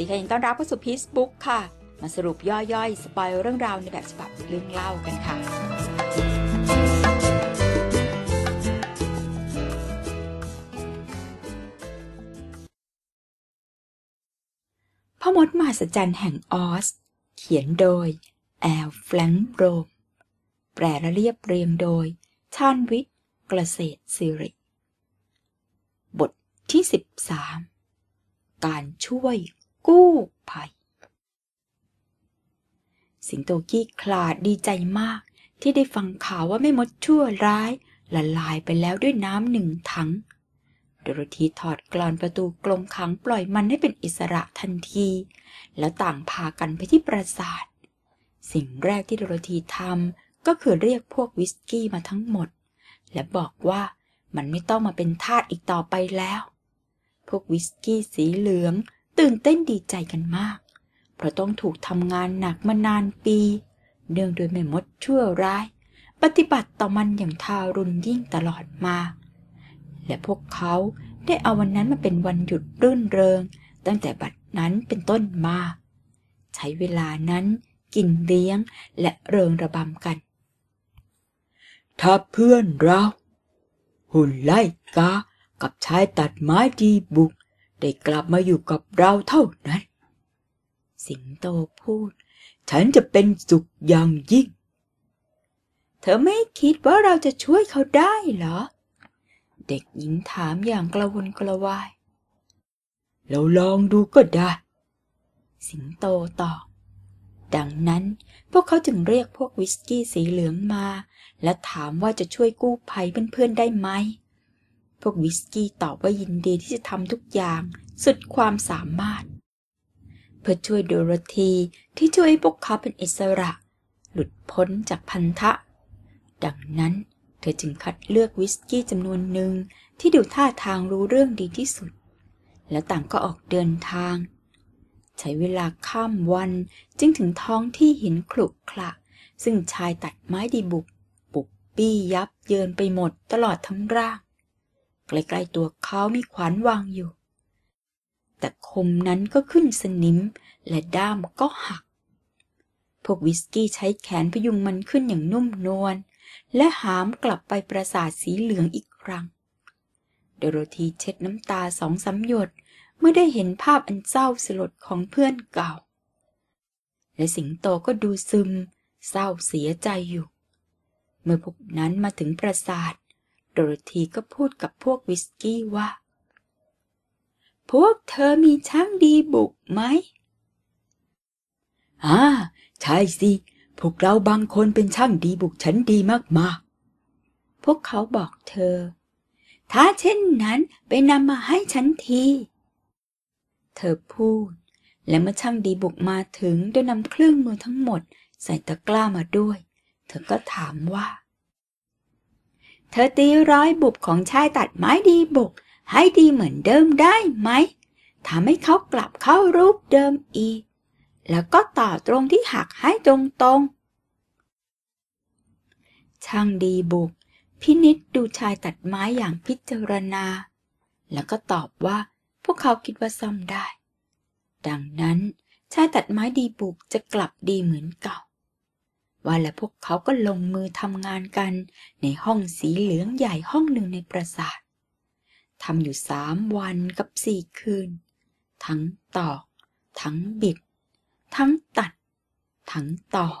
ดีค่ะยินต้อนรับเข้าสู่พีซบุ๊กค่ะ มาสรุปย่อยๆ สปอยเรื่องราวในแบบฉบับเรื่องเล่ากันค่ะพ่อมดมาสจรรย์แห่ง ออส เขียนโดย แอลแฟลงโรมแปลระเรียบ เรียง โดยชานวิทย์กระเสษสิริ บทที่ 13 การช่วยกู้ภัย สิงโตกี้คลาดดีใจมากที่ได้ฟังข่าวว่าไม่มดชั่วร้ายละลายไปแล้วด้วยน้ำหนึ่งถัง โดโรธีถอดกรอนประตูกลมขังปล่อยมันให้เป็นอิสระทันทีแล้วต่างพากันไปที่ปราสาท สิ่งแรกที่โดโรธีทำก็คือเรียกพวกวิสกี้มาทั้งหมดและบอกว่ามันไม่ต้องมาเป็นทาสอีกต่อไปแล้ว พวกวิสกี้สีเหลืองตื่นเต้นดีใจกันมาก เพราะต้องถูกทำงานหนักมานานปี เนื่องโดยแม่มดชั่วร้าย ปฏิบัติต่อมันอย่างทารุณยิ่งตลอดมา และพวกเขาได้เอาวันนั้นมาเป็นวันหยุดรื่นเริงตั้งแต่บัดนั้นเป็นต้นมาใช้เวลานั้นกินเลี้ยงและเริงระบำกัน ถ้าเพื่อนเราหุ่นไล่กากับชายตัดไม้ดีบุกได้กลับมาอยู่กับเราเท่านั้น สิงโตพูด ฉันจะเป็นสุขอย่างยิ่ง เธอไม่คิดว่าเราจะช่วยเขาได้เหรอ เด็กหญิงถามอย่างกระวนกระวาย เราลองดูก็ได้ สิงโตตอบดังนั้นพวกเขาจึงเรียกพวกวิสกี้สีเหลืองมา และถามว่าจะช่วยกู้ภัยเพื่อนๆได้ไหมพวกวิสกี้ตอบว่ายินดีที่จะทำทุกอย่างสุดความสามารถ เพื่อช่วยโดโรธีที่ช่วยให้พวกเขาเป็นอิสระ หลุดพ้นจากพันธะ ดังนั้นเธอจึงคัดเลือกวิสกี้จำนวนหนึ่ง ที่ดูท่าทางรู้เรื่องดีที่สุด แล้วต่างก็ออกเดินทาง ใช้เวลาข้ามวันจึงถึงท้องที่หินขลุกขละซึ่งชายตัดไม้ดีบุก ปุกปี้ยับเยินไปหมด ตลอดทั้งร่างใกล้ๆตัว เขา มีขวานวางอยู่ แต่คมนั้นก็ขึ้นสนิม และด้ามก็หัก พวก วิสกี้ใช้แขน พยุง มันขึ้นอย่างนุ่มนวล และหามกลับไปปราสาทสีเหลืองอีกครั้ง โดโรธีเช็ดน้ำตาสองสาหยด เมื่อได้เห็นภาพอันเศร้าสลดของเพื่อนเก่า และสิงโตก็ดูซึม เศร้าเสียใจอยู่ เมื่อพวกนั้นมาถึงปราสาทดโรธีก็พูดกับพวกวิสกี้ว่า พวกเธอมีช่างดีบุกไหมอ่าใช่สิ พวกเราบางคนเป็นช่างดีบุกชั้นดีมากๆพวกเขาบอกเธอ ถ้าเช่นนั้นไปนำมาให้ฉันที เธอพูด และเมื่อช่างดีบุกมาถึงได้นำเครื่องมือทั้งหมดใส่ตะกร้ามาด้วย เธอก็ถามว่าเธอตีร้อยบุบของชายตัดไม้ดีบุกให้ดีเหมือนเดิมได้ไหมทำให้เขากลับเข้ารูปเดิมอีกแล้วก็ต่อตรงที่หักให้ตรงๆ ช่างดีบุก พินิษดูชายตัดไม้อย่างพิจารณา แล้วก็ตอบว่าพวกเขาคิดว่าซ่อมได้ ดังนั้นชายตัดไม้ดีบุกจะกลับดีเหมือนเก่าว่าและพวกเขาก็ลงมือทำงานกันในห้องสีเหลืองใหญ่ห้องหนึ่งในปราสาททำอยู่สามวันกับสี่คืน ทั้งตอก ทั้งบิด ทั้งตัด ทั้งตอก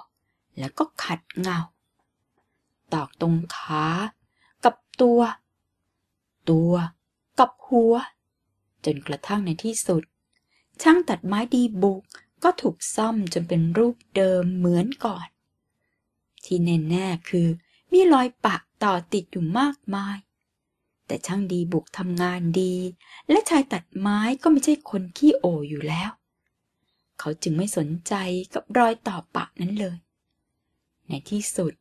แล้วก็ขัดเงา ตอกตรงขา กับตัว ตัวกับหัว จนกระทั่งในที่สุด ช่างตัดไม้ดีบุกก็ถูกซ่อมจนเป็นรูปเดิมเหมือนก่อนที่แน่ ๆ คือมีรอยปะต่อติดอยู่มากมาย แต่ช่างดีบุกทำงานดี และชายตัดไม้ก็ไม่ใช่คนขี้โออยู่แล้ว เขาจึงไม่สนใจ กับรอยต่อปะนั้นเลย ในที่สุด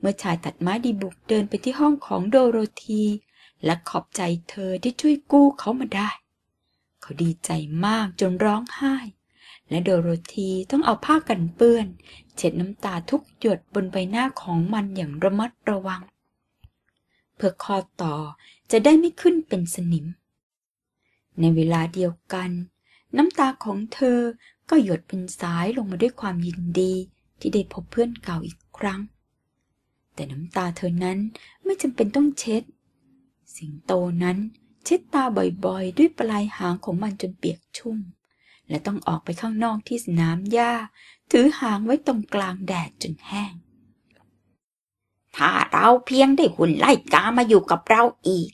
เมื่อชายตัดไม้ดีบุกเดินไปที่ห้องของโดโรธีและขอบใจเธอที่ช่วยกู้เขามาได้ เขาดีใจมากจนร้องไห้และโดโรธี ต้องเอาผ้ากันเปื้อน เช็ดน้ำตาทุกหยดบนใบหน้าของมันอย่างระมัดระวังเพื่อคอต่อจะได้ไม่ขึ้นเป็นสนิม ในเวลาเดียวกัน น้ำตาของเธอก็หยดเป็นสายลงมาด้วยความยินดีที่ได้พบเพื่อนเก่าอีกครั้ง แต่น้ำตาเธอนั้นไม่จำเป็นต้องเช็ด สิงโตนั้น เช็ดตาบ่อย ๆ ด้วยปลายหางของมันจนเปียกชุ่มและต้องออกไปข้างนอกที่สนามหญ้า ถือหางไว้ตรงกลางแดดจนแห้ง ถ้าเราเพียงได้หุ่นไล่กามาอยู่กับเราอีก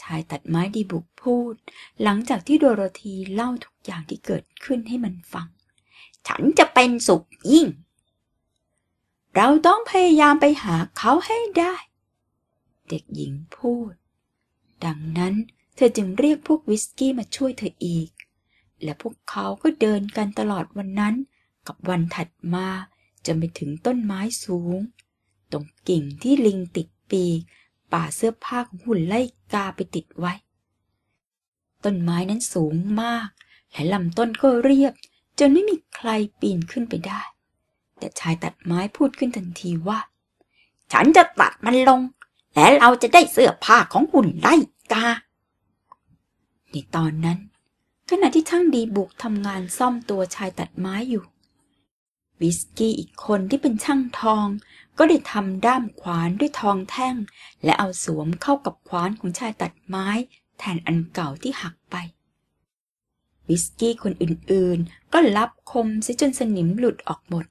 ชายตัดไม้ดีบุกพูด หลังจากที่โดโรธีเล่าทุกอย่างที่เกิดขึ้นให้มันฟัง ฉันจะเป็นสุขยิ่ง เราต้องพยายามไปหาเขาให้ได้ เด็กหญิงพูด ดังนั้นเธอจึงเรียกพวกวิสกี้มาช่วยเธออีกและพวกเขาก็เดินกันตลอดวันนั้น กับวันถัดมาจนไปถึงต้นไม้สูง ตรงกิ่งที่ลิงติดปีกป่าเสื้อผ้าของหุ่นไล่กาไปติดไว้ ต้นไม้นั้นสูงมาก และลำต้นก็เรียบจนไม่มีใครปีนขึ้นไปได้ แต่ชายตัดไม้พูดขึ้นทันทีว่า ฉันจะตัดมันลง และเราจะได้เสื้อผ้าของหุ่นไล่กาในตอนนั้นขณะที่ช่างดีบุกทำงานซ่อมตัวชายตัดไม้อยู่ วิสกี้อีกคนที่เป็นช่างทอง ก็ได้ทำด้ามขวานด้วยทองแท่ง และเอาสวมเข้ากับขวานของชายตัดไม้แทนอันเก่าที่หักไป วิสกี้คนอื่น ๆ ก็รับคมซิจนสนิมหลุดออกหมด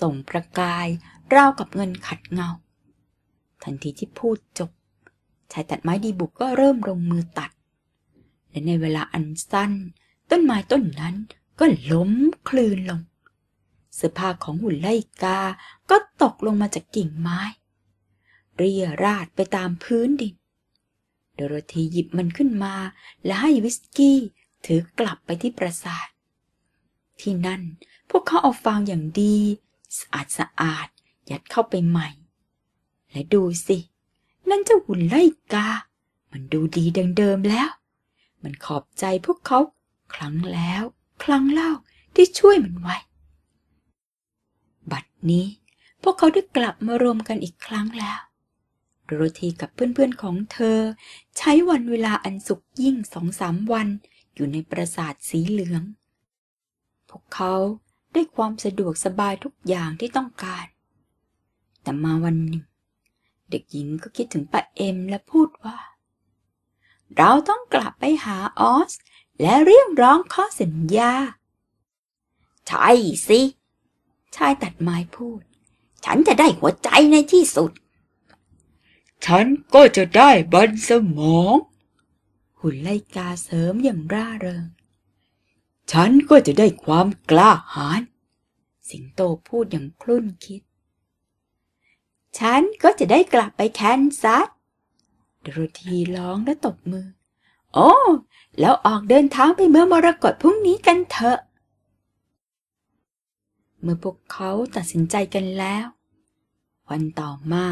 ส่งประกายราวกับเงินขัดเงา ทันทีที่พูดจบ ชายตัดไม้ดีบุกก็เริ่มลงมือตัดและในเวลาอันสั้น ต้นไม้ต้นนั้นก็ล้มคลืนลงเสื้อผ้าของหุ่นไลกาก็ตกลงมาจากกิ่งไม้ เรียราดไปตามพื้นดินโดโรธีหยิบมันขึ้นมาและให้วิสกี้ถือกลับไปที่ปราสาท ที่นั่นพวกเขาเอาฟางอย่างดี สะอาดสะอาดยัดเข้าไปใหม่ และดูสิ นั่นเจ้าหุ่นไลกา มันดูดีดังเดิมแล้วมันขอบใจพวกเขา ครั้งแล้ว ครั้งเล่าที่ช่วยมันไว้ บัดนี้ พวกเขาได้กลับมารวมกันอีกครั้งแล้วโรธีกับเพื่อนๆของเธอ ใช้วันเวลาอันสุขยิ่งสองสามวันอยู่ในปราสาทสีเหลือง พวกเขาได้ความสะดวกสบายทุกอย่างที่ต้องการ แต่มาวันหนึ่ง เด็กหญิงก็คิดถึงป้าเอ็มและพูดว่าเราต้องกลับไปหาออส และเรียกร้องข้อสัญญาใช่สิ ชายตัดไม้พูด ฉันจะได้หัวใจในที่สุด ฉันก็จะได้บันสมอง หุ่นไลกาเสริมอย่างร่าเริง ฉันก็จะได้ความกล้าหาญสิงโตพูดอย่างคลุ่นคิด ฉันก็จะได้กลับไปแคนซัสโรธีร้องและตบมือ โอ้ แล้วออกเดินทางไปเมืองมรกตพรุ่งนี้กันเถอะ เมื่อพวกเขาตัดสินใจกันแล้ว วันต่อมา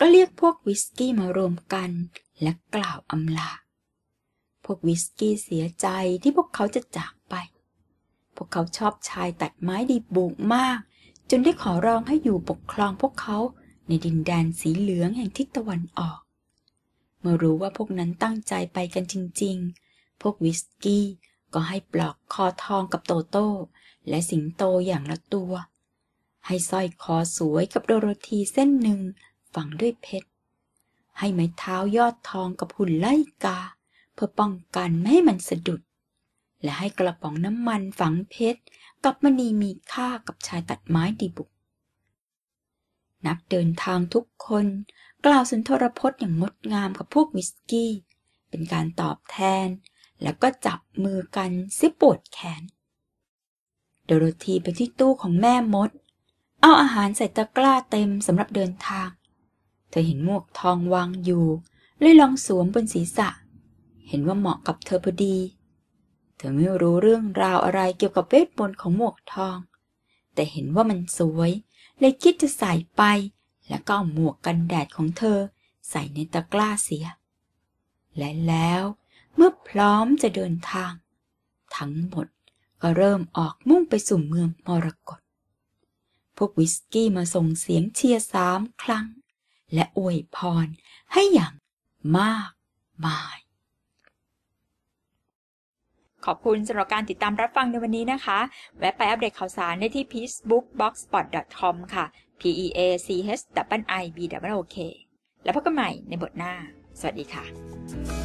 ก็เรียกพวกวิสกี้มารวมกันและกล่าวอำลา พวกวิสกี้เสียใจที่พวกเขาจะจากไป พวกเขาชอบชายตัดไม้ดีบุกมาก จนได้ขอร้องให้อยู่ปกครองพวกเขาในดินแดนสีเหลืองแห่งทิศตะวันออกเมื่อรู้ว่าพวกนั้นตั้งใจไปกันจริง ๆ พวกวิสกี้ก็ให้ปลอกคอทองกับโตโต้ และสิงโตอย่างละตัว ให้สร้อยคอสวยกับโดโรธีเส้นหนึ่งฝังด้วยเพชร ให้ไม้เท้ายอดทองกับหุ่นไล่กา เพื่อป้องกันไม่ให้มันสะดุด และให้กระป๋องน้ำมันฝังเพชรกับมณีมีค่ากับชายตัดไม้ดีบุก นักเดินทางทุกคนกล่าวสุนทรพจน์อย่างงดงามกับพวกวิสกี้ เป็นการตอบแทน แล้วก็จับมือกันซิปวดแขนโดโรธีไปที่ตู้ของแม่มด เอาอาหารใส่ตะกร้าเต็มสำหรับเดินทาง เธอเห็นหมวกทองวางอยู่เลยลองสวมบนศีรษะ เห็นว่าเหมาะกับเธอพอดี เธอไม่รู้เรื่องราวอะไรเกี่ยวกับเวทมนต์ของหมวกทอง แต่เห็นว่ามันสวยเลยคิดจะใส่ไปแล้วก็หมวกกันแดดของเธอใส่ในตะกร้าเสีย และแล้วเมื่อพร้อมจะเดินทาง ทั้งหมดก็เริ่มออกมุ่งไปสู่เมืองมรกตพวกวิสกี้มาส่งเสียงเชียร์สามครั้ง และอวยพรให้อย่างมากมายขอบคุณสำหรับการติดตามรับฟังในวันนี้นะคะ แวะไปอัปเดตข่าวสารได้ที่ peacebookboxspot.com ค่ะ p e a c h i b o k แล้วพบกันใหม่ในบทหน้า สวัสดีค่ะ